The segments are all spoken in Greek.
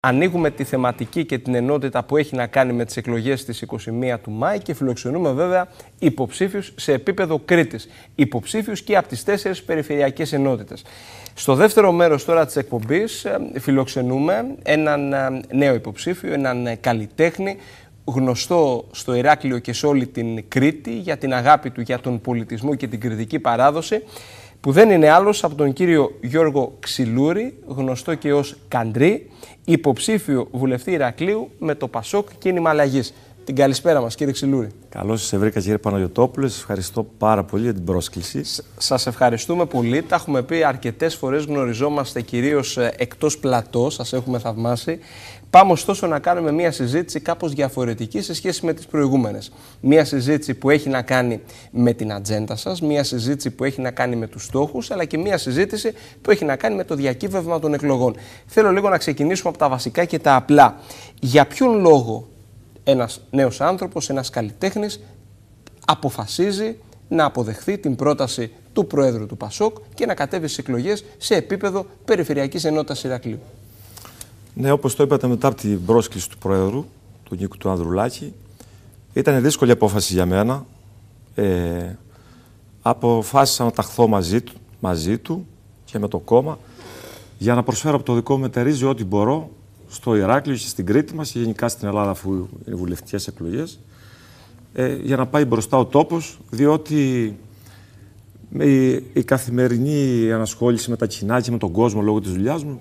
ανοίγουμε τη θεματική και την ενότητα που έχει να κάνει με τις εκλογές της 21 του Μάη και φιλοξενούμε βέβαια υποψήφιους σε επίπεδο Κρήτης. Υποψήφιους και από τις τέσσερις περιφερειακές ενότητες. Στο δεύτερο μέρος τώρα της εκπομπής ε, φιλοξενούμε έναν ε, νέο υποψήφιο, έναν ε, καλλιτέχνη, γνωστό στο Ηράκλειο και σε όλη την Κρήτη για την αγάπη του για τον πολιτισμό και την κριτική παράδοση που δεν είναι άλλος από τον κύριο Γιώργο Ξυλούρη, γνωστό και ως Καντρί, υποψήφιο βουλευτή Ηρακλείου με το Πασόκ κίνημα αλλαγής την καλησπέρα μας, κύριε Ξυλούρη. Καλώς σα βρήκα, κύριε Παναγιοτόπουλο. Σα ευχαριστώ πάρα πολύ για την πρόσκληση. Σας ευχαριστούμε πολύ. Τα έχουμε πει αρκετές φορές. Γνωριζόμαστε κυρίως ε, εκτός πλατό. Σας έχουμε θαυμάσει. Πάμε ωστόσο να κάνουμε μια συζήτηση κάπως διαφορετική σε σχέση με τις προηγούμενες. Μια συζήτηση που έχει να κάνει με την ατζέντα σας, μια συζήτηση που έχει να κάνει με τους στόχους, αλλά και μια συζήτηση που έχει να κάνει με το διακύβευμα των εκλογών. Θέλω λίγο να ξεκινήσουμε από τα βασικά και τα απλά. Για ποιον λόγο ένας νέος άνθρωπος, ένας καλλιτέχνης αποφασίζει να αποδεχθεί την πρόταση του Προέδρου του Πασόκ και να κατέβει στις εκλογές σε επίπεδο Περιφερειακής Ενότητας Ηρακλείου. Ναι, όπως το είπατε μετά από την πρόσκληση του Προέδρου, του Νίκου του Ανδρουλάκη, ήταν δύσκολη απόφαση για μένα. Ε, αποφάσισα να ταχθώ μαζί του, μαζί του και με το κόμμα για να προσφέρω από το δικό μου εταιρίζιο ό,τι μπορώ στο Ηράκλειο και στην Κρήτη μας, γενικά στην Ελλάδα, αφού είναι βουλευτικές εκλογές, ε, για να πάει μπροστά ο τόπος, διότι η, η καθημερινή ανασχόληση με τα κοινά και με τον κόσμο λόγω της δουλειάς μου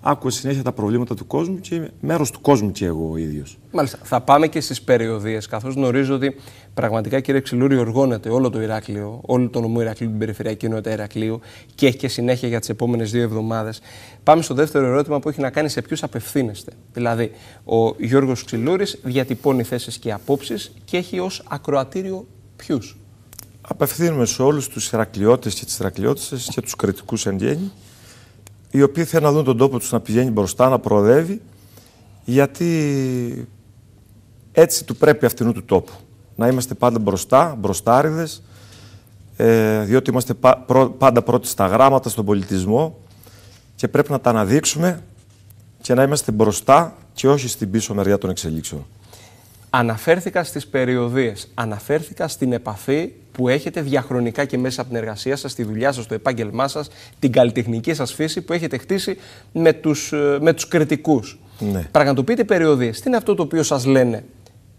άκουε συνέχεια τα προβλήματα του κόσμου και μέρος του κόσμου και εγώ ο ίδιος. Μάλιστα. Θα πάμε και στις περιοδίες, καθώς γνωρίζω ότι πραγματικά κύριε Ξυλούρη οργώνεται όλο το Ηράκλειο, όλο το νομό Ηρακλείου, την περιφερειακή νότα Ηρακλείου και έχει και συνέχεια για τις επόμενες δύο εβδομάδες. Πάμε στο δεύτερο ερώτημα που έχει να κάνει σε ποιους απευθύνεστε. Δηλαδή, ο Γιώργος Ξυλούρης διατυπώνει θέσεις και απόψεις και έχει ως ακροατήριο ποιους. Απευθύνουμε σε όλους τους Ηρακλειώτες και τις Ηρακλειώτε και τους κριτικούς εν γέννη οι οποίοι θέλουν να δουν τον τόπο τους να πηγαίνει μπροστά, να προοδεύει, γιατί έτσι του πρέπει αυτού του τόπου. Να είμαστε πάντα μπροστά, μπροστάριδες, ε, διότι είμαστε πάντα πρώτοι στα γράμματα, στον πολιτισμό και πρέπει να τα αναδείξουμε και να είμαστε μπροστά και όχι στην πίσω μεριά των εξελίξεων. Αναφέρθηκα στις περιοδίες, αναφέρθηκα στην επαφή που έχετε διαχρονικά και μέσα από την εργασία σας, τη δουλειά σας, το επάγγελμά σας, την καλλιτεχνική σας φύση που έχετε χτίσει με τους, ε, με τους κριτικούς. Ναι. Πραγματοποιείτε περιοδίες. Τι είναι αυτό το οποίο σας λένε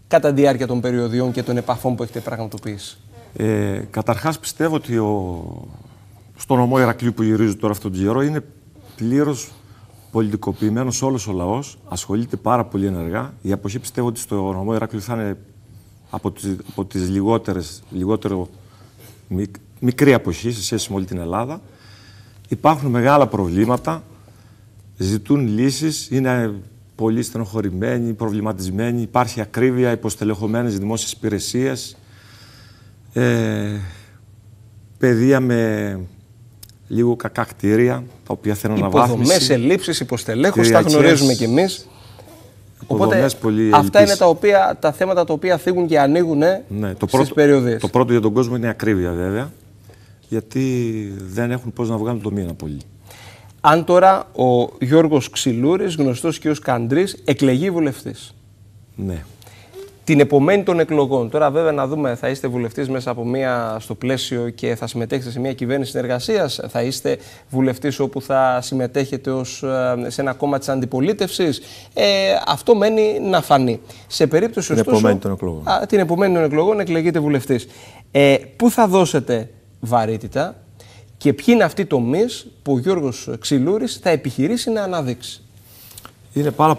κατά τη διάρκεια των περιοδιών και των επαφών που έχετε πραγματοποιήσει. Ε, καταρχάς πιστεύω ότι ο... στο νομό που γυρίζω τώρα αυτόν τον καιρό είναι πλήρως πολιτικοποιημένος όλος ο λαός, ασχολείται πάρα πολύ ενεργά. Η αποχή πιστεύω ότι στο νομό Ηράκλειο θα είναι από τις, από λιγότερες, λιγότερο μικ, μικρή αποχή σε σχέση με όλη την Ελλάδα. Υπάρχουν μεγάλα προβλήματα, ζητούν λύσεις, είναι πολύ στενοχωρημένοι, προβληματισμένοι, υπάρχει ακρίβεια, υποστελεχωμένες δημόσιες υπηρεσίες, ε, παιδεία με λίγο κακά κτίρια, τα οποία θέλουν να βαθμίσουν. Υποδομέ, ελλείψει, υποστελέχου, τα γνωρίζουμε κι εμείς. Οπότε αυτά είναι τα, οποία, τα θέματα τα οποία θίγουν και ανοίγουν ναι, το στις Το πρώτο για τον κόσμο είναι η ακρίβεια βέβαια, γιατί δεν έχουν πώς να βγάλουν το μήνα πολύ. Αν τώρα ο Γιώργος Ξυλούρης, γνωστός και ως Καντρής, εκλεγεί βουλευτής. Ναι την επομένη των εκλογών. Τώρα, βέβαια, να δούμε, θα είστε βουλευτής μέσα από μία στο πλαίσιο και θα συμμετέχετε σε μία κυβέρνηση συνεργασίας. Θα είστε βουλευτής όπου θα συμμετέχετε ως, ε, σε ένα κόμμα της αντιπολίτευσης. Ε, αυτό μένει να φανεί. Σε περίπτωση την ωστόσο, επομένη των εκλογών. την επομένη των εκλογών εκλεγείτε βουλευτής. Ε, πού θα δώσετε βαρύτητα και ποιοι είναι αυτοί οι τομείς που ο Γιώργος Ξυλούρης θα επιχειρήσει να αναδείξει. Είναι πάρα,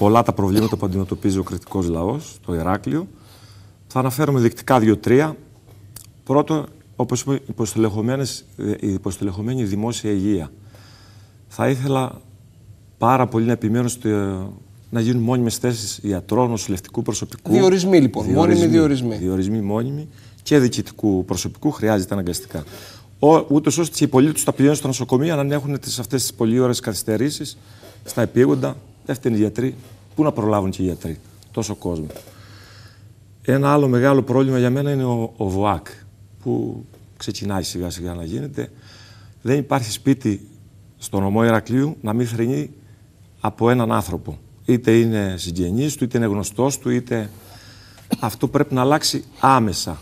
πολλά τα προβλήματα που αντιμετωπίζει ο κριτικός λαός, το Ηράκλειο. Θα αναφέρουμε δεικτικά δύο-τρία. Πρώτο, όπως είπε, η υποστελεχωμένη δημόσια υγεία. Θα ήθελα πάρα πολύ να επιμένω στο, ε, να γίνουν μόνιμες θέσεις ιατρών, νοσηλευτικού προσωπικού. Διορισμοί λοιπόν. μόνιμοι διορισμοί. Διορισμοί μόνιμοι και διοικητικού προσωπικού χρειάζεται αναγκαστικά. Ούτως ώστε οι πολίτες που τα πηγαίνουν στο νοσοκομεία να μην έχουν αυτές τις πολύ ώρε καθυστερήσεις στα επίγοντα δεν φταίνουν οι γιατροί. Πού να προλάβουν και οι γιατροί, τόσο κόσμο. Ένα άλλο μεγάλο πρόβλημα για μένα είναι ο, ο ΒΟΑΚ, που ξεκινάει σιγά σιγά να γίνεται. Δεν υπάρχει σπίτι στον ομό Ηρακλείου να μην θρυνεί από έναν άνθρωπο. Είτε είναι συγγενής του, είτε είναι γνωστός του, είτε... Αυτό πρέπει να αλλάξει άμεσα.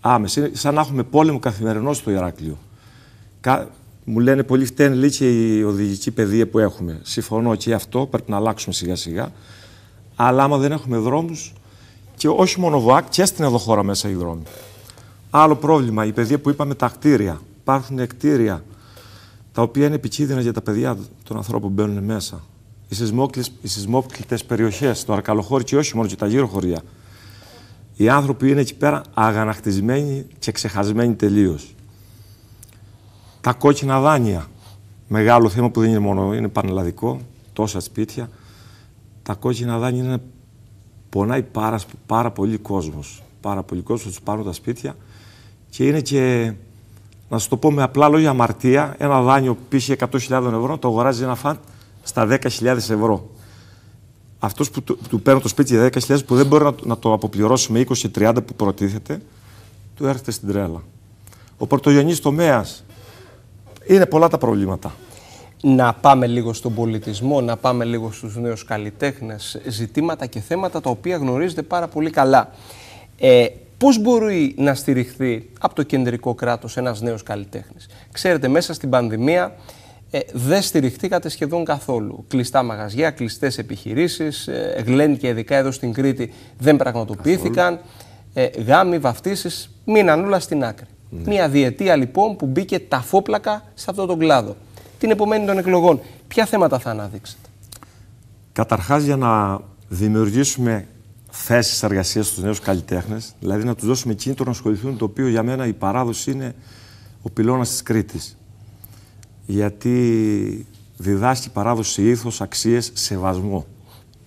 Άμεσα. Είναι σαν να έχουμε πόλεμο καθημερινό στο Ηράκλειο. Μου λένε πολύ φταίνει και η οδηγική παιδεία που έχουμε. Συμφωνώ και αυτό, πρέπει να αλλάξουμε σιγά σιγά. Αλλά άμα δεν έχουμε δρόμους. και όχι μόνο ΒΟΑΚ, και στην εδώ χώρα μέσα οι δρόμοι. Άλλο πρόβλημα, η παιδεία που είπαμε, τα κτίρια. Υπάρχουν κτίρια τα οποία είναι επικίνδυνα για τα παιδιά των ανθρώπων που μπαίνουν μέσα. Οι, σεισμόκλητες περιοχές, το αρκαλοχώρι και όχι μόνο και τα γύρω χωριά. Οι άνθρωποι είναι εκεί πέρα αγανακτισμένοι και ξεχασμένοι τελείως. Τα κόκκινα δάνεια. Μεγάλο θέμα που δεν είναι μόνο, είναι πανελλαδικό, τόσα σπίτια. Τα κόκκινα δάνεια είναι, πονάει πάρα, πάρα πολύ κόσμος, Πάρα πολύ κόσμος τους πάρουν τα σπίτια και είναι και, να σου το πω με απλά λόγια, αμαρτία. Ένα δάνειο που πήχε 100.000 ευρώ το αγοράζει ένα φαν στα 10.000 ευρώ. Αυτός που του, του παίρνει το σπίτι για 10.000 που δεν μπορεί να, να το αποπληρώσει με 20-30 που προτίθεται, του έρχεται στην τρέλα. Ο πρωτογενή τομέας είναι πολλά τα προβλήματα. Να πάμε λίγο στον πολιτισμό, να πάμε λίγο στους νέους καλλιτέχνες, ζητήματα και θέματα τα οποία γνωρίζετε πάρα πολύ καλά. Ε, Πώς μπορεί να στηριχθεί από το κεντρικό κράτος ένας νέος καλλιτέχνης. Ξέρετε, μέσα στην πανδημία ε, δεν στηριχτήκατε σχεδόν καθόλου. Κλειστά μαγαζιά, κλειστές επιχειρήσεις, ε, και ειδικά εδώ στην Κρήτη δεν πραγματοποιήθηκαν. Ε, γάμοι, βαφτίσεις, μείναν όλα στην άκρη. Ναι. Μια διετία λοιπόν που μπήκε φόπλακα σε αυτόν τον κλάδο. Την επομένη των εκλογών, ποια θέματα θα αναδείξετε. Καταρχάς για να δημιουργήσουμε θέσεις εργασίας στους νέους καλλιτέχνες, δηλαδή να τους δώσουμε κίνητρο να ασχοληθούν, το οποίο για μένα η παράδοση είναι ο πυλώνας της Κρήτης. Γιατί διδάσκει παράδοση ήθος, αξίες, σεβασμό.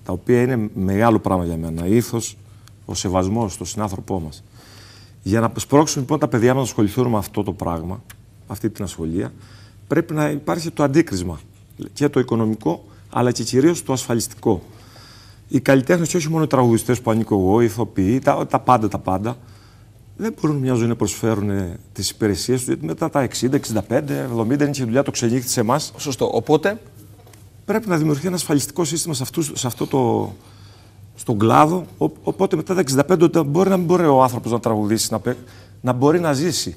Τα οποία είναι μεγάλο πράγμα για μένα. Ήθος, ο σεβασμός στον συνάνθρωπό μας. Για να σπρώξουν λοιπόν τα παιδιά να ασχοληθούν με αυτό το πράγμα, αυτή την ασχολία, πρέπει να υπάρχει το αντίκρισμα και το οικονομικό, αλλά και κυρίως το ασφαλιστικό. Οι καλλιτέχνες, όχι μόνο οι τραγουδιστές που ανήκω εγώ, οι ηθοποιοί, τα, τα πάντα τα πάντα, δεν μπορούν μια ζωή να προσφέρουν ε, τις υπηρεσίες τους, γιατί μετά τα 60, 65, 70 είναι και δουλειά το ξενύχτη σε εμάς. Σωστό. Οπότε. Πρέπει να δημιουργηθεί ένα ασφαλιστικό σύστημα σε αυτό το, στον κλάδο. Οπότε μετά τα 65 μπορεί να μην μπορεί ο άνθρωπος να τραγουδήσει, να, να μπορεί να ζήσει.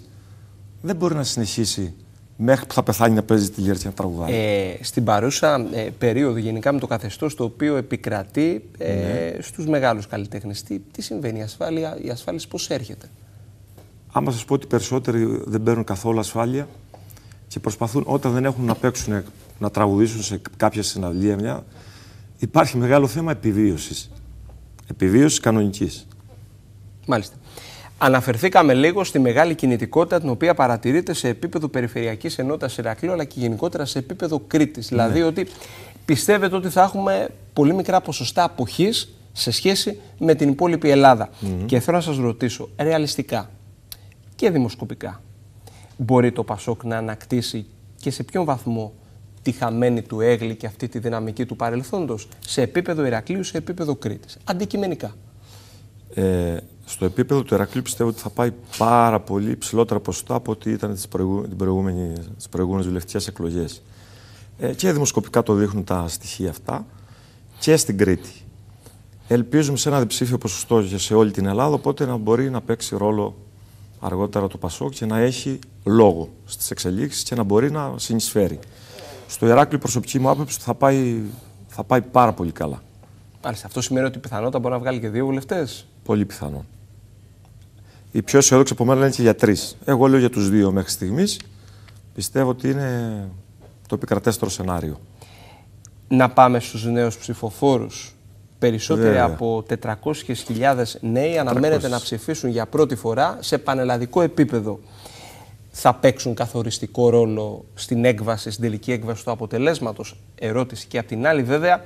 Δεν μπορεί να συνεχίσει μέχρι που θα πεθάνει να παίζει τη και να τραγουδάει. Ε, στην παρούσα ε, περίοδο, γενικά με το καθεστώς το οποίο επικρατεί ε, ναι. στους μεγάλους καλλιτέχνες, τι, τι, συμβαίνει, η ασφάλεια, η ασφάλεια πώς έρχεται. Άμα σας πω ότι περισσότεροι δεν παίρνουν καθόλου ασφάλεια και προσπαθούν όταν δεν έχουν να παίξουν, να τραγουδήσουν σε κάποια συναυλία, υπάρχει μεγάλο θέμα επιβίωσης. Επιβίωσης κανονικής. Μάλιστα. Αναφερθήκαμε λίγο στη μεγάλη κινητικότητα την οποία παρατηρείται σε επίπεδο περιφερειακής ενότητας Ηρακλείου αλλά και γενικότερα σε επίπεδο Κρήτης. Ναι. Δηλαδή ότι πιστεύετε ότι θα έχουμε πολύ μικρά ποσοστά αποχής σε σχέση με την υπόλοιπη Ελλάδα. Και θέλω να σας ρωτήσω ρεαλιστικά και δημοσκοπικά, μπορεί το Πασόκ να ανακτήσει και σε ποιον βαθμό τη χαμένη του Έγλη και αυτή τη δυναμική του παρελθόντος σε επίπεδο Ηρακλείου, σε επίπεδο Κρήτης, αντικειμενικά. Ε, στο επίπεδο του Ηρακλείου πιστεύω ότι θα πάει πάρα πολύ ψηλότερα ποσοστά από ό,τι ήταν τις, προηγούμενε προηγούμενη... τις προηγούμενες βουλευτικές εκλογές. Ε, και δημοσκοπικά το δείχνουν τα στοιχεία αυτά και στην Κρήτη. Ελπίζουμε σε ένα διψήφιο ποσοστό και σε όλη την Ελλάδα, οπότε να μπορεί να παίξει ρόλο αργότερα το Πασόκ και να έχει λόγο στις εξελίξεις και να μπορεί να συνεισφέρει στο Ηράκλειο προσωπική μου άποψη θα πάει, θα πάει πάρα πολύ καλά. Μάλιστα. Αυτό σημαίνει ότι πιθανότατα μπορεί να βγάλει και δύο βουλευτές. Πολύ πιθανό. Η πιο αισιόδοξη από μένα είναι και για τρεις. Εγώ λέω για τους δύο μέχρι στιγμής. Πιστεύω ότι είναι το επικρατέστερο σενάριο. Να πάμε στους νέους ψηφοφόρους. Περισσότεροι Βέβαια. από 400.000 νέοι αναμένεται να ψηφίσουν για πρώτη φορά σε πανελλαδικό επίπεδο θα παίξουν καθοριστικό ρόλο στην έκβαση, στην τελική έκβαση του αποτελέσματος. Ερώτηση και απ' την άλλη βέβαια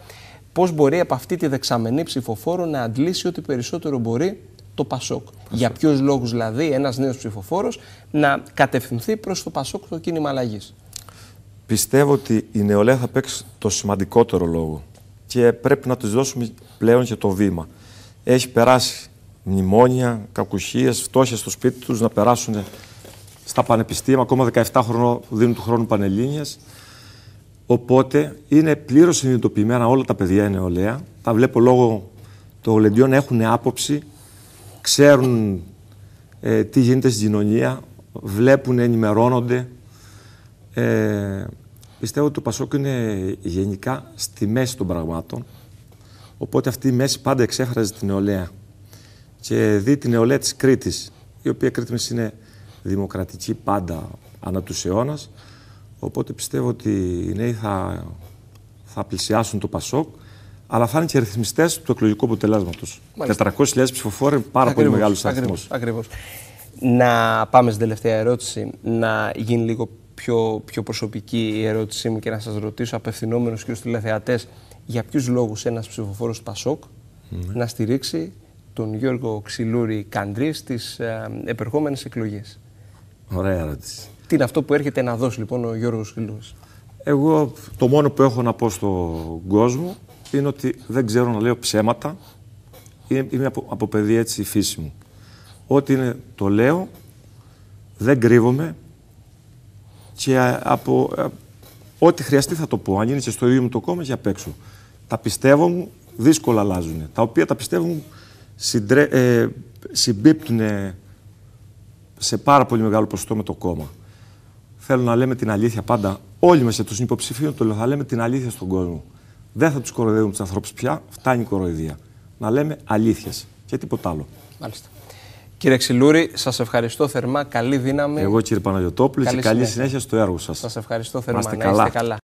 πώς μπορεί από αυτή τη δεξαμενή ψηφοφόρο να αντλήσει ό,τι περισσότερο μπορεί το Πασόκ. Για ποιους λόγους δηλαδή ένας νέος ψηφοφόρος να κατευθυνθεί προς το Πασόκ το κίνημα αλλαγής. Πιστεύω ότι η νεολαία θα παίξει το σημαντικότερο λόγο και πρέπει να του δώσουμε πλέον και το βήμα. Έχει περάσει μνημόνια, κακουχίες, φτώχεια στο σπίτι τους, να περάσουν στα πανεπιστήμια, ακόμα 17 χρονών δίνουν του χρόνου Πανελλήνιας. Οπότε είναι πλήρως συνειδητοποιημένα όλα τα παιδιά είναι νεολαία. Τα βλέπω λόγω των Λεντιών έχουν άποψη, ξέρουν ε, τι γίνεται στην κοινωνία, βλέπουν, ενημερώνονται. Ε, πιστεύω ότι το Πασόκ είναι γενικά στη μέση των πραγμάτων. Οπότε αυτή η μέση πάντα εξέφραζε την νεολαία. Και δει την νεολαία της Κρήτης, η οποία Κρήτης είναι δημοκρατική πάντα ανά τους αιώνας. Οπότε πιστεύω ότι οι νέοι θα, θα πλησιάσουν το ΠΑΣΟΚ, αλλά θα είναι και ρυθμιστές του εκλογικού αποτελέσματος. 400.000 ψηφοφόροι είναι πάρα πολύ μεγάλο αριθμό. Ακριβώ. Να πάμε στην τελευταία ερώτηση, να γίνει λίγο πιο, πιο προσωπική η ερώτησή μου και να σας ρωτήσω, απευθυνόμενος και στου τηλεθεατές, για ποιους λόγους ένας ψηφοφόρος του ΠΑΣΟΚ ναι. να στηρίξει τον Γιώργο Ξυλούρη Καντρής στις ε, επερχόμενες εκλογές. Ωραία ερώτηση. Τι είναι αυτό που έρχεται να δώσει λοιπόν ο Γιώργος Χιλούας. Εγώ το μόνο που έχω να πω στον κόσμο είναι ότι δεν ξέρω να λέω ψέματα. Ε, είμαι από, από παιδί έτσι η φύση μου. Ό,τι είναι το λέω, δεν κρύβομαι και από, ό,τι χρειαστεί θα το πω. Αν είναι και στο ίδιο μου το κόμμα για απ' έξω. Τα πιστεύω μου δύσκολα αλλάζουν. Τα οποία τα πιστεύω μου συντρέ, ε, συμπίπτουν σε πάρα πολύ μεγάλο ποσοστό με το κόμμα. Θέλω να λέμε την αλήθεια πάντα. Όλοι μας τους υποψηφίους το λέω, θα λέμε την αλήθεια στον κόσμο. Δεν θα τους κοροϊδεύουμε τους ανθρώπους πια. Φτάνει η κοροϊδία. Να λέμε αλήθειες και τίποτα άλλο. Μάλιστα. Κύριε Ξυλούρη, σας ευχαριστώ θερμά. Καλή δύναμη. Εγώ κύριε Παναγιοτόπουλο, και καλή συνέχεια. στο έργο σας. Σας ευχαριστώ θερμά. Να είστε καλά.